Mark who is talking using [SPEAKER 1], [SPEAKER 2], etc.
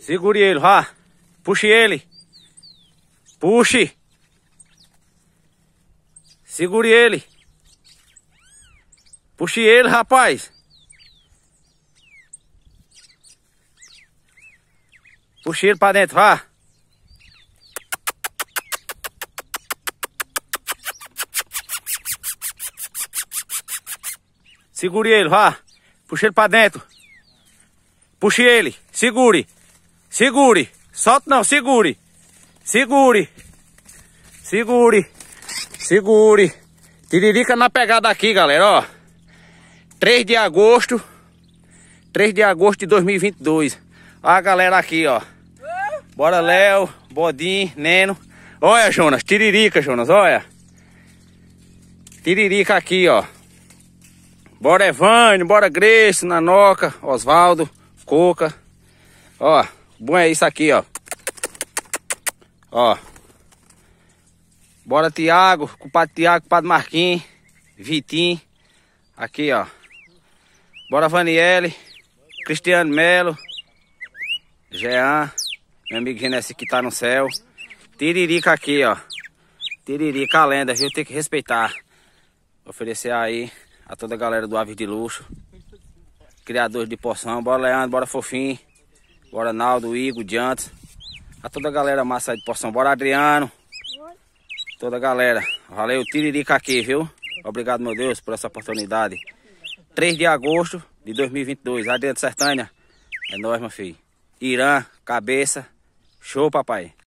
[SPEAKER 1] Segure ele, vá. Puxe ele. Puxe. Segure ele. Puxe ele, rapaz. Puxe ele pra dentro, vá. Segure ele, vá. Puxe ele pra dentro. Puxe ele. Segure. Segure. Solta não, segure. Segure. Segure. Segure. Tiririca na pegada aqui, galera, ó. 3 de agosto. 3 de agosto de 2022. A galera aqui, ó. Bora Léo, Bodim, Neno. Olha, Jonas, tiririca, Jonas, olha. Tiririca aqui, ó. Bora Evânio, bora Grace, Nanoca, Osvaldo, Coca. Ó. Bom é isso aqui, ó. Ó. Bora, Tiago, compadre Tiago, compadre Marquinhos, Vitim Aqui, ó. Bora, Vaniele, Cristiano Melo, Jean, meu amigo Genesse que tá no céu. Tiririca aqui, ó. Tiririca a lenda, viu? Tem que respeitar. Oferecer aí a toda a galera do Aves de Luxo. Criadores de poção. Bora, Leandro, bora, Fofinho. Bora Naldo, Igor, Diante. A tá toda a galera massa aí de Poção. Bora Adriano. Toda a galera. Valeu, Tiririca aqui, viu? Obrigado, meu Deus, por essa oportunidade. 3 de agosto de 2022. Adriano Sertânia. É nóis, meu filho. Irã, cabeça. Show, papai.